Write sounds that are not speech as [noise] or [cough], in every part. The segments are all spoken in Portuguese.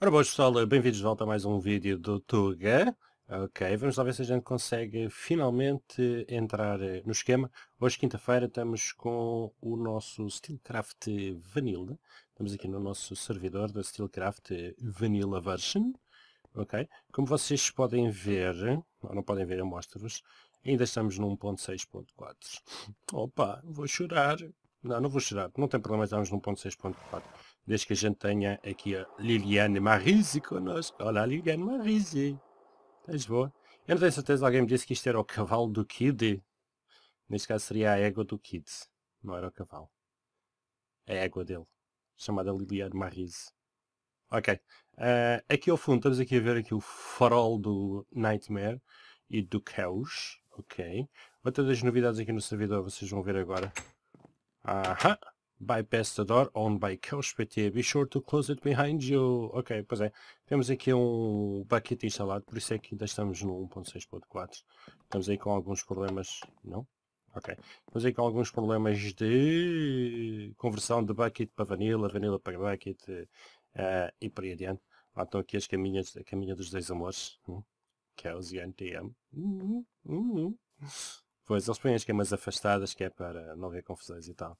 Ora boas pessoal, bem-vindos de volta a mais um vídeo do Tuga. Ok, vamos lá ver se a gente consegue finalmente entrar eh, no esquema. Hoje quinta-feira estamos com o nosso Steelcraft Vanilla. Estamos aqui no nosso servidor da Steelcraft Vanilla Version. Ok, como vocês podem ver, ou não podem ver, eu mostro-vos. Ainda estamos num ponto 6.4. Opa, vou chorar. Não, não vou chorar. Não tem problema estamos num ponto 6.4. Desde que a gente tenha aqui a Liliane Marise connosco. Olá Liliane Marise. Estás boa? Eu não tenho certeza, alguém me disse que isto era o cavalo do Kid. Neste caso seria a égua do Kid. Não era o cavalo. É a égua dele. Chamada Liliane Marise. Ok. Uh, aqui ao fundo estamos aqui a ver aqui o farol do Nightmare e do Chaos. Ok. Outra das novidades aqui no servidor, vocês vão ver agora. Aha! Bypass the door on by CouchPT. Be sure to close it behind you. Ok, pois é. Temos aqui um bucket instalado, por isso é que ainda estamos no 1.6.4. Estamos aí com alguns problemas... Não? Ok. Estamos aí com alguns problemas de conversão de bucket para vanilla, vanilla para bucket uh, e por aí adiante. Lá estão aqui as caminhas, a caminha dos dois amores. Hum? Cozy é NTM. Uhum, uhum. Pois, eles põem as camas afastadas, que é para não haver confusões e tal.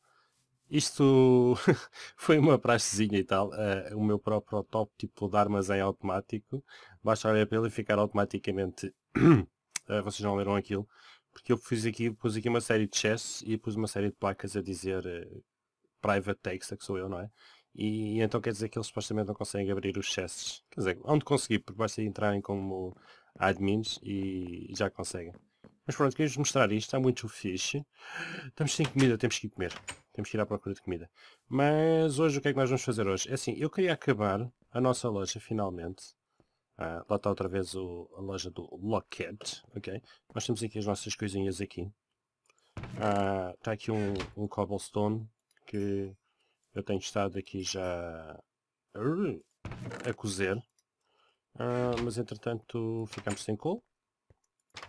Isto [laughs] foi uma praxezinha e tal. Uh, o meu próprio protótipo de armazém automático. Basta olhar para ele e ficar automaticamente... uh, [clears throat] vocês não leram aquilo. Porque eu fiz aqui, pus aqui uma série de chests e pus uma série de placas a dizer uh, Private Texta, que sou eu, não é? E, e, então quer dizer que eles supostamente não conseguem abrir os chests. Quer dizer, onde conseguir, porque basta entrarem como admins e já conseguem. Mas pronto, queria-vos mostrar isto, está muito fixe. Estamos sem comida, temos que ir comer. Temos que ir à procura de comida. Mas hoje o que é que nós vamos fazer hoje? É assim, eu queria acabar a nossa loja finalmente. Ah, lá está outra vez o, a loja do Locket, ok? Nós temos aqui as nossas coisinhas aqui. Ah, está aqui um, um cobblestone que eu tenho estado aqui já a cozer. Uh, mas entretanto ficamos sem call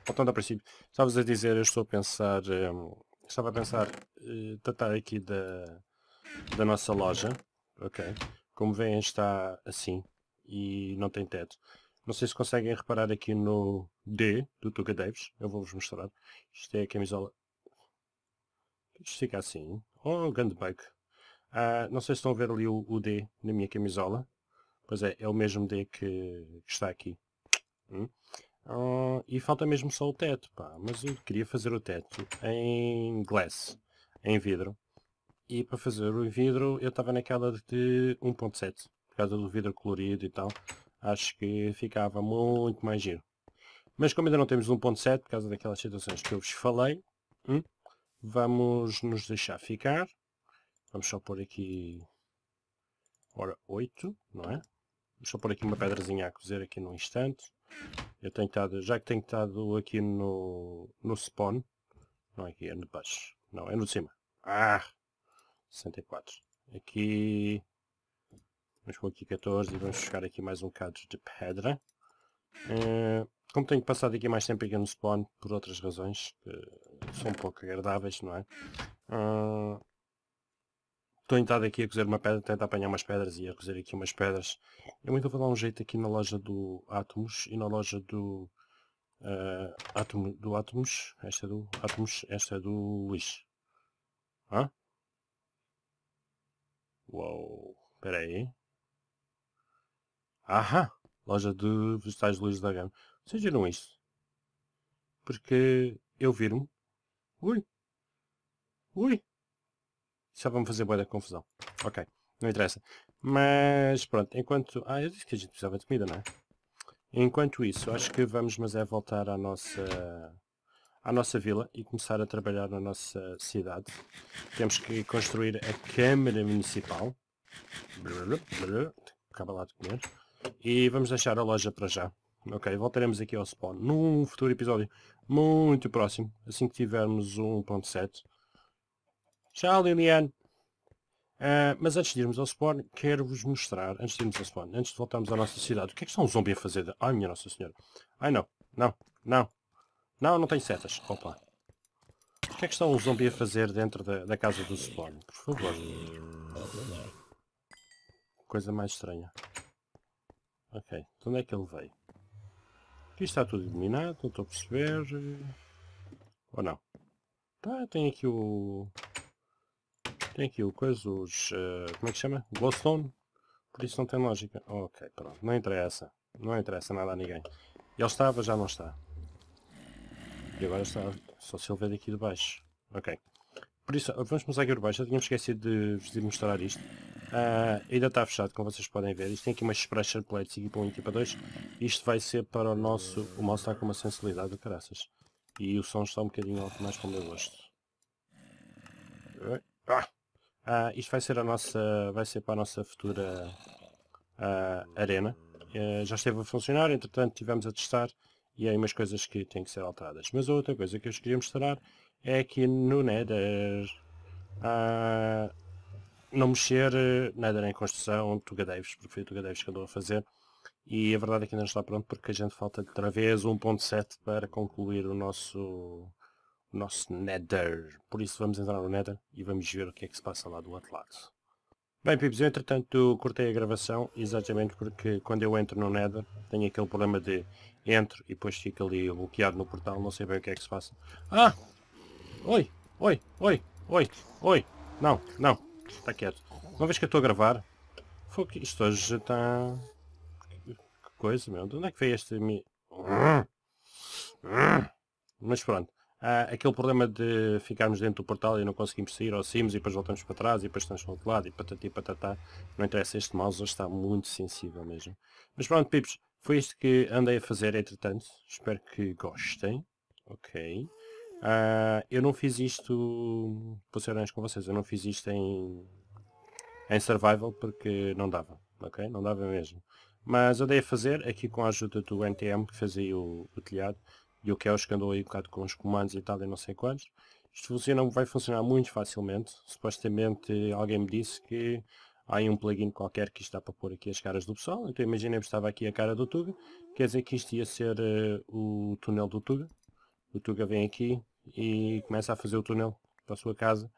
Voltando então, ao princípio, estavas a dizer, eu estou a pensar, um, ehm, estava a pensar uh, tratar aqui da, da nossa loja, ok? Como veem está assim e não tem teto. Não sei se conseguem reparar aqui no D do Tuga Davis, eu vou-vos mostrar. Isto é a camisola. Isto fica assim. Oh, grande bike. Uh, ah, não sei se estão a ver ali o, o D na minha camisola. Pois é, é o mesmo D que, que está aqui. Hum? Uh, e falta mesmo só o teto, pá. Mas eu queria fazer o teto em glass, em vidro. E para fazer o vidro eu estava naquela de 1.7, por causa do vidro colorido e tal. Acho que ficava muito mais giro. Mas como ainda não temos 1.7, por causa daquelas situações que eu vos falei, hum, vamos nos deixar ficar. Vamos só pôr aqui, ora, 8, não é? Deixa eu pôr aqui uma pedrazinha a cozer aqui num instante. Eu tenho estado, já que tenho estado aqui no, no spawn, não é aqui, é no baixo, não, é no de cima. Ah! 64. Aqui, vamos pôr aqui 14 e vamos buscar aqui mais um bocado de pedra. Uh, como tenho passado aqui mais tempo aqui no spawn, por outras razões, que são um pouco agradáveis, não é? Uh, estou tentado aqui a cozer uma pedra, tento apanhar umas pedras e a cozer aqui umas pedras. Eu muito vou dar um jeito aqui na loja do Atomos e na loja do uh, eh, Atom, do Atomos, esta é do Atomos, esta é do Luís. Hã? Uou, espera aí. Aham, loja de vegetais Luís da Gama. Vocês viram isso Porque eu viro-me. Ui! Ui! Só vamos fazer boa da confusão. Ok, não interessa. Mas pronto, enquanto... Ah, eu disse que a gente precisava de comida, não é? Enquanto isso, acho que vamos mas é voltar à nossa... à nossa vila e começar a trabalhar na nossa cidade. Temos que construir a Câmara Municipal. Acaba lá de comer. E vamos deixar a loja para já. Ok, voltaremos aqui ao spawn num futuro episódio muito próximo, assim que tivermos 1.7. Tchau, Liliane. Uh, ah, mas antes de irmos ao spawn, quero-vos mostrar, antes de irmos ao spawn, antes de voltarmos à nossa cidade, o que é que está um zombie a fazer? De... Ai, minha Nossa Senhora. Ai, não. Não. Não. Não, não tenho setas. Opa. O que é que está um zombie a fazer dentro da, da casa do spawn? Por favor. Coisa mais estranha. Ok. De onde é que ele veio? Aqui está tudo iluminado, não estou a perceber. Ou não? Tá, tem aqui o... Tem aqui o coisa, os... Uh, como é que chama? Glowstone? Por isso não tem lógica. Ok, pronto. Não interessa. Não interessa nada a ninguém. Ele estava, já não está. E agora está. Só se ele vê daqui de baixo. Ok. Por isso, vamos começar aqui por baixo. Já tínhamos esquecido de vos mostrar isto. Uh, ainda está fechado, como vocês podem ver. Isto tem aqui umas pressure plates e equipa um e tipo dois. Isto vai ser para o nosso... O mouse está com uma sensibilidade do caraças. E o som está um bocadinho alto mais para o meu gosto. Ah! Uh, isto vai ser a nossa, vai ser para a nossa futura uh, arena. Uh, já esteve a funcionar, entretanto tivemos a testar e há umas coisas que têm que ser alteradas. Mas a outra coisa que eu vos queria mostrar é que no Nether uh, não mexer eh, Nether em construção, Tuga Davis, porque foi o Tuga Davis que andou a fazer. E a verdade é que ainda não está pronto porque a gente falta outra vez 1.7 para concluir o nosso nosso Nether. Por isso vamos entrar no Nether e vamos ver o que é que se passa lá do outro lado. Bem Pips, eu entretanto cortei a gravação exatamente porque quando eu entro no Nether tenho aquele problema de entro e depois fico ali bloqueado no portal, não sei bem o que é que se passa. Ah! Oi! Oi! Oi! Oi! Oi! Não! Não! Está quieto. Uma vez que eu estou a gravar... Foi que isto hoje está... Que coisa, meu. De onde é que veio este... Mas pronto. Ah, aquele problema de ficarmos dentro do portal e não conseguimos sair ou saímos e depois voltamos para trás e depois estamos o outro lado e patati e patatá. Não interessa, este mouse está muito sensível mesmo. Mas pronto, pips, foi isto que andei a fazer entretanto. Espero que gostem. Ok. Ah, eu não fiz isto, vou ser honesto com vocês, eu não fiz isto em, em survival porque não dava, ok? Não dava mesmo. Mas andei a fazer, aqui com a ajuda do NTM que fez aí o, o telhado, e o que é o que andou aí um bocado com os comandos e tal e não sei quantos. Isto funciona, vai funcionar muito facilmente. Supostamente alguém me disse que há aí um plugin qualquer que está para pôr aqui as caras do pessoal. Então imaginei que estava aqui a cara do Tuga. Quer dizer que isto ia ser uh, o túnel do Tuga. O Tuga vem aqui e começa a fazer o túnel para a sua casa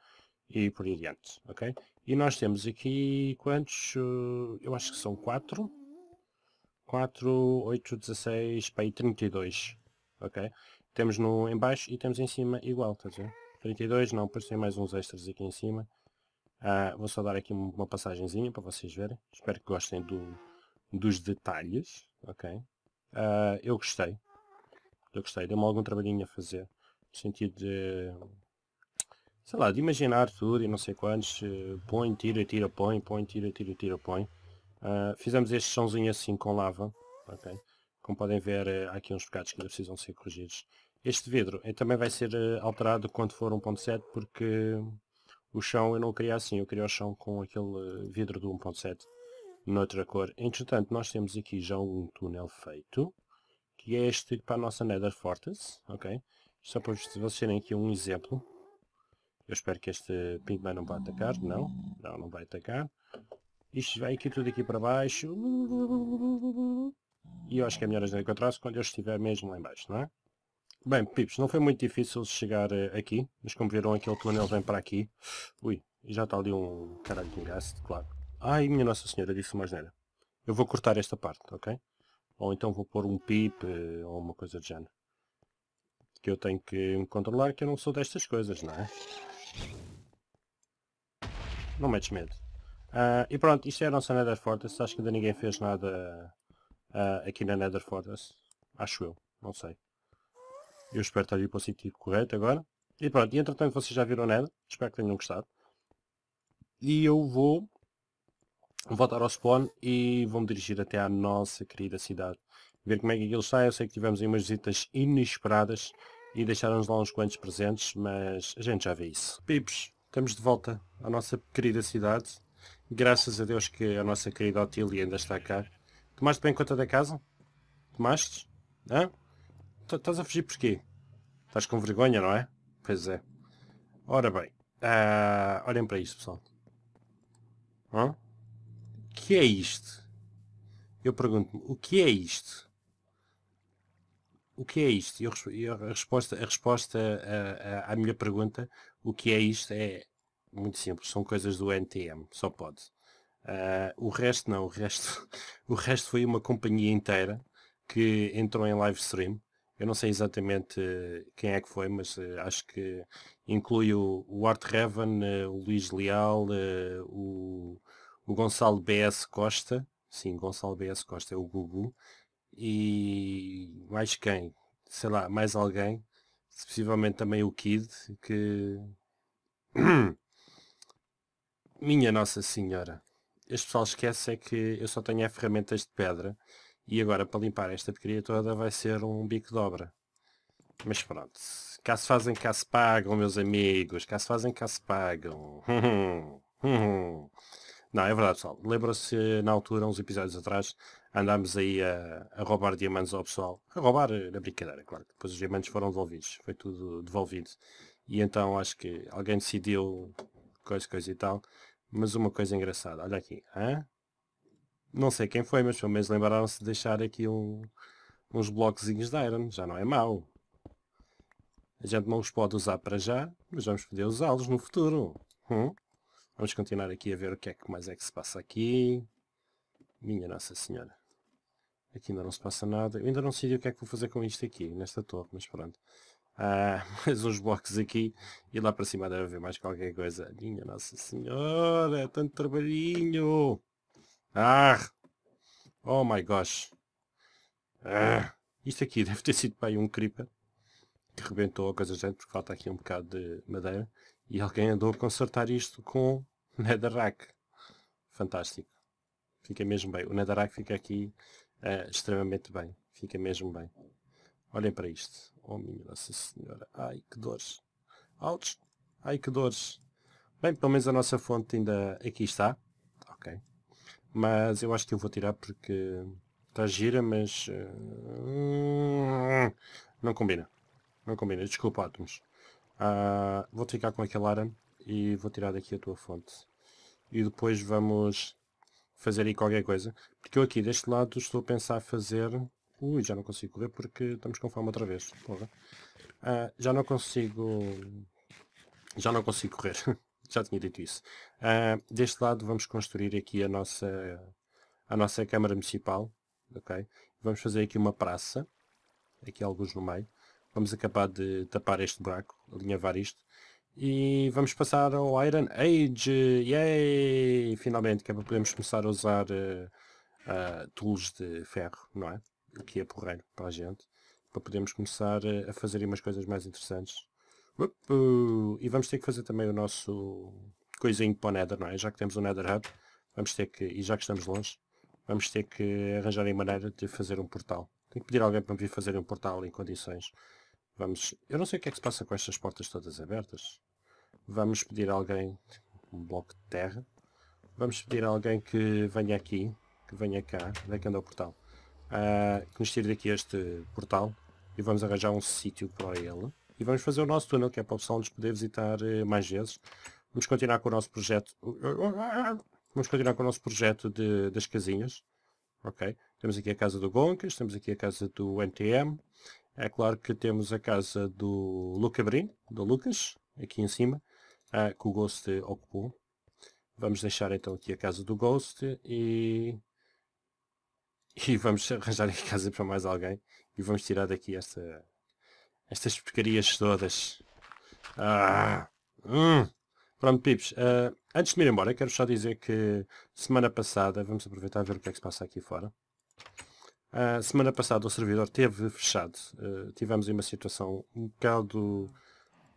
e por aí adiante, ok? E nós temos aqui quantos? Uh, eu acho que são 4. 4, 8, 16, para aí 32 ok? Temos no em baixo e temos em cima igual, tá dizer? 32, não, depois tem mais uns extras aqui em cima. Ah, vou só dar aqui uma passagenzinha para vocês verem. Espero que gostem do, dos detalhes, ok? Ah, eu gostei. Eu gostei, deu-me algum trabalhinho a fazer. No sentido de... Sei lá, de imaginar tudo e não sei quantos. Eh, põe, tira, tira, põe, põe, tira, tira, tira, põe. Ah, fizemos este chãozinho assim com lava, ok? Como podem ver, eh, há aqui uns pecados que ainda precisam ser corrigidos. Este vidro eh, também vai ser eh, alterado quando for 1.7 porque o chão eu não queria assim, eu queria o chão com aquele vidro do 1.7 noutra cor. Entretanto, nós temos aqui já um túnel feito, que é este para a nossa Nether Fortress, ok? Só para vocês terem aqui um exemplo. Eu espero que este Pinkman não vá atacar, não, não, não vai atacar. Isto vai aqui tudo aqui para baixo. E eu acho que é melhor a gente encontrar-se quando eu estiver mesmo lá embaixo, não é? Bem, Pips, não foi muito difícil chegar eh, aqui, mas como viram aquele túnel vem para aqui. Ui, e já está ali um caralho de gás, claro. Ai, minha Nossa Senhora, disse uma asneira. Eu vou cortar esta parte, ok? Ou então vou pôr um pip eh, ou uma coisa do género. Que eu tenho que me controlar que eu não sou destas coisas, não é? Não metes medo. Uh, e pronto, isto é a nossa Nether Fortress, acho que ainda ninguém fez nada uh, aqui na Nether Fortress. Acho eu, não sei. Eu espero estar a ir para o sentido correto agora. E pronto, e entretanto vocês já viram Nether, espero que tenham gostado. E eu vou voltar ao spawn e vou-me dirigir até à nossa querida cidade. Ver como é que aquilo está, eu sei que tivemos aí umas visitas inesperadas e deixaram-nos lá uns quantos presentes, mas a gente já vê isso. Pips, estamos de volta à nossa querida cidade. Graças a Deus que a nossa querida Otília ainda está cá. Tomaste bem conta da casa? Tomaste? Hã? Estás a fugir porquê? Estás com vergonha, não é? Pois é. Ora bem. Uh, olhem para isto, pessoal. Hã? que é isto? Eu pergunto-me, o que é isto? O que é isto? Eu, eu, a resposta, a resposta a, a, à minha pergunta, o que é isto, é muito simples. São coisas do NTM, só pode. Uh, o resto não, o resto, [laughs] o resto foi uma companhia inteira que entrou em live stream. Eu não sei exatamente ah, quem é que foi, mas ah, acho que inclui o, o Art Heaven, o Luís Leal, o, o Gonçalo BS Costa, sim, Gonçalo BS Costa é o Gugu, e mais quem? Sei lá, mais alguém, possivelmente também o Kid, que. [clears throat] Minha Nossa Senhora este pessoal esquece é que eu só tenho é ferramentas de pedra e agora para limpar esta porcaria toda vai ser um bico de obra. Mas pronto, cá se fazem, cá se pagam, meus amigos, cá se fazem, cá se pagam. [laughs] Não, é verdade pessoal, lembram se na altura, uns episódios atrás, andámos aí a, a, roubar diamantes ao pessoal. A roubar eh, na brincadeira, claro, depois os diamantes foram devolvidos, foi tudo devolvido. E então acho que alguém decidiu coisa, coisa e tal, mas uma coisa engraçada, olha aqui. Hein? Não sei quem foi, mas pelo menos lembraram-se de deixar aqui um, uns bloquezinhos de iron. Já não é mau. A gente não os pode usar para já, mas vamos poder usá-los no futuro. Hum? Vamos continuar aqui a ver o que é que mais é que se passa aqui. Minha Nossa Senhora. Aqui ainda não se passa nada. Eu ainda não sei o que é que vou fazer com isto aqui, nesta torre, mas pronto. Ah, [laughs] mais uns blocos aqui e lá para cima deve haver mais qualquer coisa. Minha Nossa Senhora, é tanto trabalhinho! Ah! Oh my gosh! Ah, isto aqui [laughs] deve ter sido bem um creeper que rebentou a coisa gente porque falta aqui um bocado de madeira e alguém andou a consertar isto com netherrack. Fantástico. Fica mesmo bem. O netherrack fica aqui uh, extremamente bem. Fica mesmo bem. Olhem para isto. Oh minha Nossa Senhora. Ai, que dores. altos, Ai, que dores. Bem, pelo menos a nossa fonte ainda aqui está. Ok. Mas eu acho que eu vou tirar porque está gira, mas... Eh, não combina. Não combina. Desculpa, átomos. Ah, vou ficar com aquela Aram e vou tirar daqui a tua fonte. E depois vamos fazer aí qualquer coisa. Porque eu aqui deste lado estou a pensar fazer Ui, já não consigo correr porque estamos com fome outra vez. Porra. Uh, já não consigo... Já não consigo correr. [laughs] já tinha dito isso. Uh, deste lado vamos construir aqui a nossa, a nossa Câmara Municipal. Ok? Vamos fazer aqui uma praça. Aqui alguns no meio. Vamos acabar de tapar este buraco, alinhavar isto. E vamos passar ao Iron Age! Yay! Finalmente, que é para podermos começar a usar uh, uh, tools de ferro, não é? o que é porreiro para a gente, para podermos começar a fazer umas coisas mais interessantes. E vamos ter que fazer também o nosso coisinho para o Nether, não é? Já que temos o Nether Hub, vamos ter que, e já que estamos longe, vamos ter que arranjar em maneira de fazer um portal. Tenho que pedir a alguém para me vir fazer um portal em condições. Vamos, eu não sei o que é que se passa com estas portas todas abertas. Vamos pedir a alguém, um bloco de terra. Vamos pedir a alguém que venha aqui, que venha cá, onde é que anda o portal? uh, que nos tire daqui este portal e vamos arranjar um sítio para ele. E vamos fazer o nosso túnel, que é para o pessoal nos poder visitar eh, mais vezes. Vamos continuar com o nosso projeto. Ah, ah, vamos continuar com o nosso projeto de, das casinhas. Ok? Temos aqui a casa do Goncas, temos aqui a casa do NTM. É claro que temos a casa do Brin, do Lucas, aqui em cima, que o Ghost ocupou. Vamos deixar então aqui a casa do Ghost e [laughs] e vamos arranjar em casa para mais alguém e vamos tirar daqui esta, estas porcarias todas. Ah, hum. Pronto, Pips, uh, ah, antes de me ir embora, quero só dizer que semana passada, vamos aproveitar a ver o que é que se passa aqui fora. Uh, semana passada o servidor teve fechado. Uh, tivemos uma situação um bocado,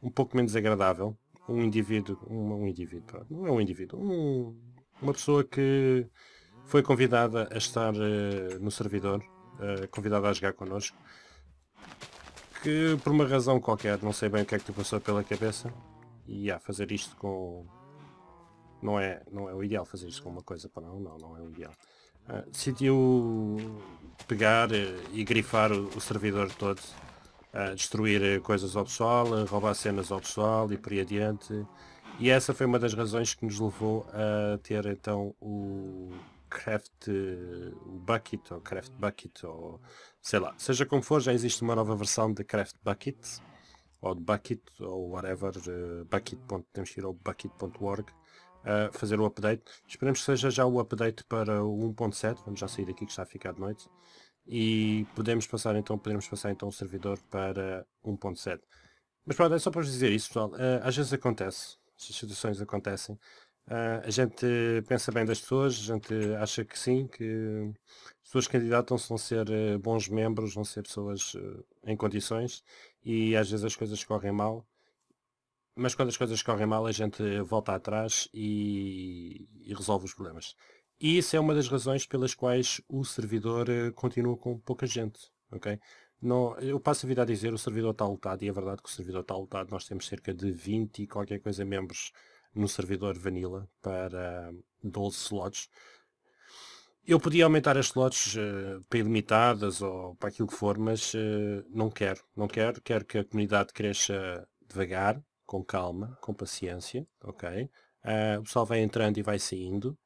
um pouco menos agradável. Um indivíduo, um, um indivíduo, não é um indivíduo, um, uma pessoa que foi convidada a estar uh, no servidor, uh, convidada a jogar connosco, que por uma razão qualquer, não sei bem o que é que te passou pela cabeça, e a fazer isto com... Não é, não é o ideal fazer isto com uma coisa para não, não, não é o ideal. Uh, decidiu pegar eh, e grifar o, o servidor todo, destruir coisas ao pessoal, roubar cenas ao pessoal e por aí adiante. E essa foi uma das razões que nos levou a ter então o, Craft eh, o Bucket ou Craft Bucket ou sei lá, seja como for, já existe uma nova versão de Craft Bucket ou de Bucket ou whatever, uh, eh, bucket. temos que ir ao bucket.org uh, fazer o update. Esperemos que seja já o update para o 1.7, vamos já sair daqui que está a ficar de noite. E podemos passar então, podemos passar então o servidor para 1.7. Mas pronto, é só para vos dizer isso pessoal, uh, às vezes acontece, as situações acontecem. Uh, a gente pensa bem das pessoas, a gente acha que sim, que as pessoas que candidatam-se vão ser eh, bons membros, vão ser pessoas eh, em condições e às vezes as coisas correm mal. Mas quando as coisas correm mal a gente volta atrás e, e resolve os problemas. E isso é uma das razões pelas quais o servidor eh, continua com pouca gente. ok? Não, eu passo a vida a dizer o servidor está lotado e é verdade que o servidor está lotado. Nós temos cerca de 20 e qualquer coisa membros no servidor Vanilla para 12 slots. Eu podia aumentar as slots uh, para ilimitadas ou para aquilo que for, mas uh, não quero. Não quero. Quero que a comunidade cresça devagar, com calma, com paciência. Ok? Uh, o pessoal vai entrando e vai saindo.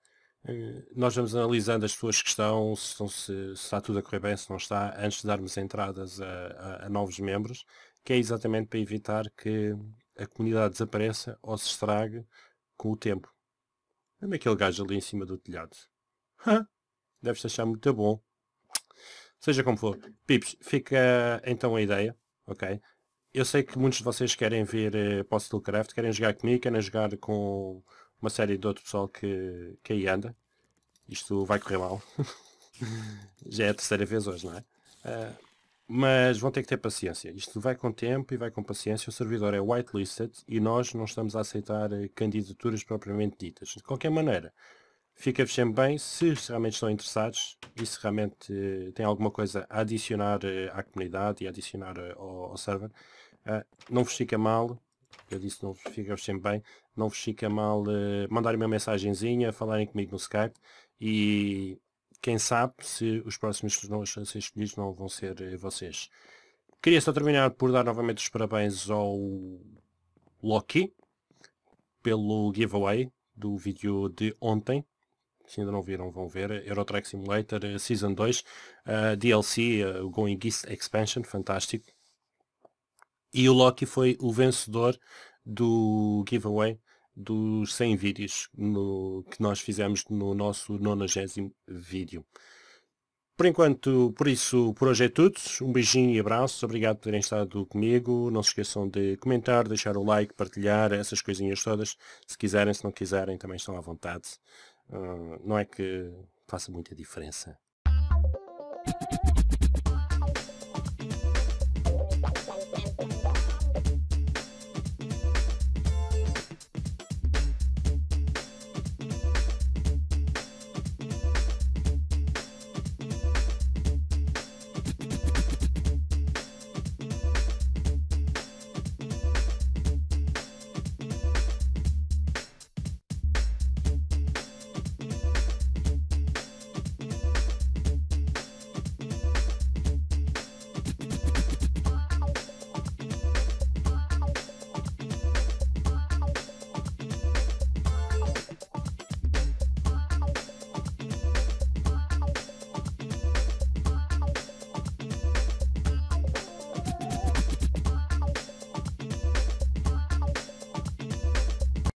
nós vamos analisando as pessoas que estão, se, estão se, se, está tudo a correr bem, se não está, antes de darmos entradas a, a, a novos membros, que é exatamente para evitar que a comunidade desapareça ou se estrague com o tempo. Olha aquele gajo ali em cima do telhado. Hã? Deves achar muito bom. Seja como for. Pips, fica eh, então a ideia, ok? Eu sei que muitos de vocês querem vir eh, querem jogar comigo, querem jogar com uma série de outro pessoal que, que aí anda. Isto vai correr mal. [laughs] Já é a terceira vez hoje, não é? Uh, mas vão ter que ter paciência. Isto vai com tempo e vai com paciência. O servidor é whitelisted e nós não estamos a aceitar eh, candidaturas propriamente ditas. De qualquer maneira, fica-vos sempre bem se realmente estão interessados e se realmente uh, eh, têm alguma coisa a adicionar uh, à comunidade e a adicionar uh, ao, ao, server. Ah, não vos fica mal, eu disse não fica-vos sempre bem, não vos fica mal mandarem uma mensagenzinha, falarem comigo no Skype e quem sabe se os próximos que vão ser escolhidos não vão ser eh, vocês. Queria só terminar por dar novamente os parabéns ao Loki pelo giveaway do vídeo de ontem. Se ainda não viram, vão ver. Eurotrack Simulator eh, Season 2, uh, eh, DLC, uh, Going East Expansion, fantástico. E o Loki foi o vencedor do giveaway dos 100 vídeos no, que nós fizemos no nosso 90 vídeo. Por enquanto, por isso, por hoje é tudo. Um beijinho e abraço. Obrigado por terem estado comigo. Não se esqueçam de comentar, deixar o like, partilhar, essas coisinhas todas. Se quiserem, se não quiserem, também estão à vontade. Uh, não é que faça muita diferença.